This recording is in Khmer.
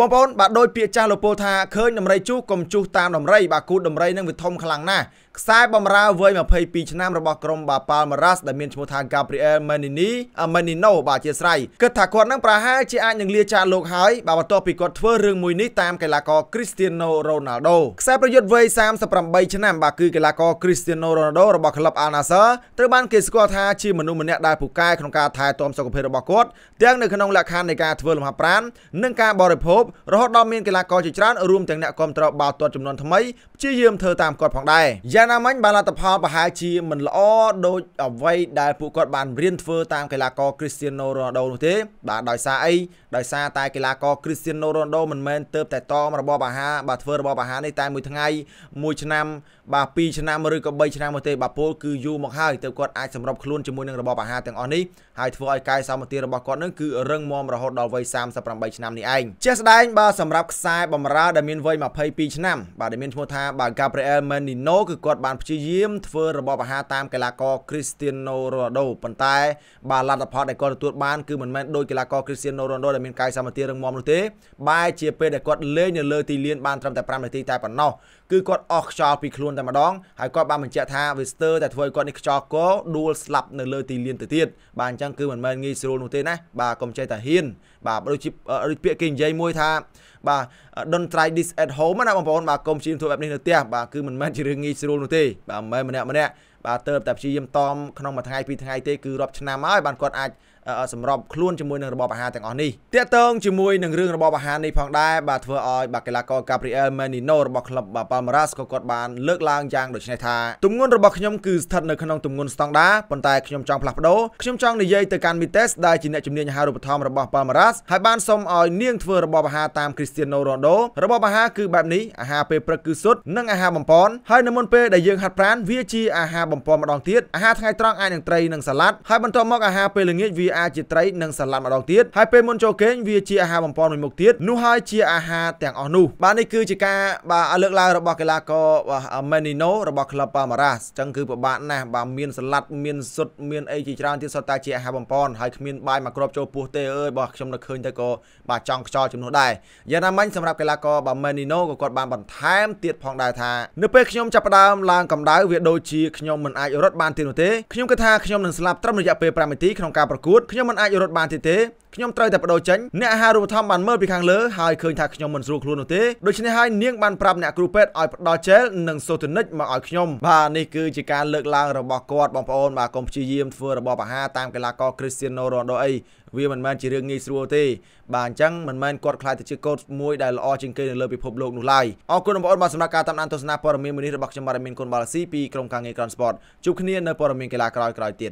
បងប្អូនបាទដោយពាក្យចាស់លោកពោលថាឃើញដំរីជុះកុំជុះតាមដំរីបាទគូដំរីនឹងវាធំខ្លាំងណាស់ខ្សែបំរើវ័យ22ឆ្នាំរបស់ក្រុមបាប៉ាល់ម៉ារ៉ាស់ដែលមានឈ្មោះថា Gabriel Menini Menino បាទជាស្រ័យគិតថាគាត់នឹងប្រហែលជាអាចនឹងលាចាកលោកហើយបាទបន្ទាប់ពីគាត់ធ្វើរឿងមួយនេះតាមកីឡាករ Cristiano Ronaldo ខ្សែប្រយុទ្ធវ័យ38ឆ្នាំបាទគឺកីឡាករ Cristiano Ronaldo របស់ក្លឹប Al Nassr ត្រូវបានគេស្គាល់ថាជាមនុស្សម្នាក់ដែលពូកែក្នុងការថែទាំសុខភាពរបស់គាត់ទាំងនៅក្នុងលក្ខខណ្ឌនៃការធ្វើលំហាត់ប្រាណនិងការបរិភោគរហូតដល់មានកីឡាករជាច្រើនរួមទាំងអ្នកគ្រប់គ្រងបាល់ទាត់ចំនួនថ្មីព្យាយាមធ្វើតាមគាត់ផងដែរយ៉ាងយ៉ាងណាមិញបានលទ្ធផលប្រហែលជាមិនល្អដូចអ្វីដែលពួកគាត់បានរៀនធ្វើតាមកីឡាករ Cristiano Ronaldo នោះទេបាទដោយសារអីដោយសារតែកីឡាករ Cristiano Ronaldo មិនមែនទៅតែតមរបបអាហារបាទធ្វើរបបអាហារនេះតែមួយថ្ងៃមួយឆ្នាំបាទ2ឆ្នាំឬក៏3ឆ្នាំមកទេបាទពលគឺយូរមកហើយទៅគាត់អាចសម្របខ្លួនជាមួយនឹងរបបអាហារទាំងអស់នេះហើយធ្វើឲ្យកាយសម្បទារបស់គាត់នឹងគឺរឹងមាំរហូតដល់វ័យ38ឆ្នាំនេះឯងជាក់ស្ដែងបាទសម្រាប់ខ្សែបម្រើដែលមានវ័យ22ឆ្នាំបាទដែលមានឈ្មោះថាបាទ Gabriel Menino គឺគាត់គាត់បានព្យាយាមធ្វើរបបអាហារតាមកីឡាករ Cristiano Ronaldo ប៉ុន្តែបាទលទ្ធផលដែលគាត់ទទួលបានគឺមិនមែនដូចកីឡាករ Cristiano Ronaldo ដែលមានកាយសម្បទារឹងមាំនោះទេបែរជាពេលដែលគាត់លេងនៅលើទីលានបានត្រឹមតែ5នាទីតែប៉ុណ្ណោះគឺគាត់អស់ខ្យល់ពីខ្លួនតែម្ដងហើយគាត់បានបញ្ជាក់ថាវាស្ទើរតែធ្វើឲ្យគាត់នេះខ្យល់កដួលស្លាប់នៅលើទីលានទៅទៀតបាទអញ្ចឹងគឺមិនមែនងាយស្រួលនោះទេណាបាទកុំចេះតែហ៊ានបាទដូចជាដូចពាក្យគេនិយាយមួយថាបាទ don't try this at home ណាបងប្អូនបាទកុំព្យាយាមធ្វើបែបនេះនៅផ្ទះបាទគឺមិនមែនជារឿងងាយស្រួលនោះទេបាទមិនមែនម្នាក់ម្នាក់បាទទៅតែព្យាយាមតមក្នុងមួយថ្ងៃពីរថ្ងៃទេគឺរាប់ឆ្នាំហើយបានគាត់អាចសម្របខ្លួនជាមួយនឹងរបបអាហារទាំងអស់នេះតាក់ទងជាមួយនឹងរឿងរបបអាហារនេះផងដែរបាទធ្វើឲ្យបាទកីឡាករ Gabriel Menino របស់ក្លឹប Palmeiras ក៏គាត់បានលើកឡើងយ៉ាងដូចនេះថាទម្ងន់របស់ខ្ញុំគឺស្ថិតនៅក្នុងទម្ងន់ស្តង់ដាប៉ុន្តែខ្ញុំចង់ផ្លាស់ប្ដូរខ្ញុំចង់និយាយទៅកាន់ Mites ដែលជាអ្នកជំនាញអាហារូបត្ថម្ភរបស់ Palmeiras ហើយបានសូមឲ្យ នាងធ្វើរបបអាហារតាម Cristiano Ronaldo របបអាហារគឺបែបនេះអាហារពេលព្រឹកគឺសុទ្ធនិងអាហារបំពន់ហើយនៅមុនពេលដែលយើងហាត់ប្រាណវាជាអាហារបំពងម្ដងទៀតអាហារថ្ងៃត្រង់អាចនឹងត្រីនិងសាឡាត់ហើយបន្ទាប់មកអាហារពេលល្ងាចវាអាចជាត្រីនិងសាឡាត់ម្ដងទៀតហើយពេលមុនចូលគេងវាជាអាហារបំពងមួយមុខទៀតនោះហើយជាអាហារទាំងអស់នោះបាទនេះគឺជាការបាទលើកឡើងរបស់កីឡាករ Menino របស់ Club Palmeiras អញ្ចឹងគឺពិបាកណាស់បាទមានសាឡាត់មានស៊ុតមានអីជាច្រើនទៀតសុទ្ធតែជាអាហារបំពងហើយគ្មាន បាយមកគ្របចូលពោះទេអើយបាទខ្ញុំនៅឃើញទៅក៏បាទចង់ខ្យល់ជំនួសដែរយ៉ាងណាមិញសម្រាប់កីឡាករបាទ Menino ក៏គាត់បានបន្ថែមទៀតផងដែរថានៅពេលខ្ញុំចាប់ផ្ដើមឡើងកម្ដៅវាដូចជាខ្ញុំខ្ញុំមិនអាចរត់បានទៀតនោះទេខ្ញុំគិតថាខ្ញុំនឹងស្លាប់ត្រឹមរយៈពេល5នាទីក្នុងការប្រកួតខ្ញុំមិនអាចរត់បានទៀតទេខ្ញុំត្រូវតែបដូរចេញអ្នកហៅរូបធម្មបានមើលពីខាងលើហើយឃើញថាខ្ញុំមិនស្រួលខ្លួននោះទេដូច្នេះហើយនាងបានប្រាប់អ្នកគ្រូពេទ្យឲ្យផ្ដល់ជែលនិងសូទនិចមកឲ្យខ្ញុំបាទនេះគឺជាការលើកឡើងរបស់គាត់បងប្អូនបាទកុំព្យាយាមធ្វើរបបអាហារតាមកីឡាករ Cristiano Ronaldo អីវាមិនមែនជារឿងងាយស្រួលទេបាទអញ្ចឹងមិនមែនគាត់ខ្លាចទៅជាកូចមួយដែលល្អជាងគេនៅលើពិភពលោកនោះឡើយអរគុណបងប្អូនបាទសម្រាប់ការតាមដានទស្សនាព័ត៌មានមួយនេះរបស់ខ្ញុំបាទមានគុណបាល់ស៊ីពីក្រុមការងារ Crown Sport ជួបគ្នានៅព័ត៌មានកីឡាក្រោយៗទៀត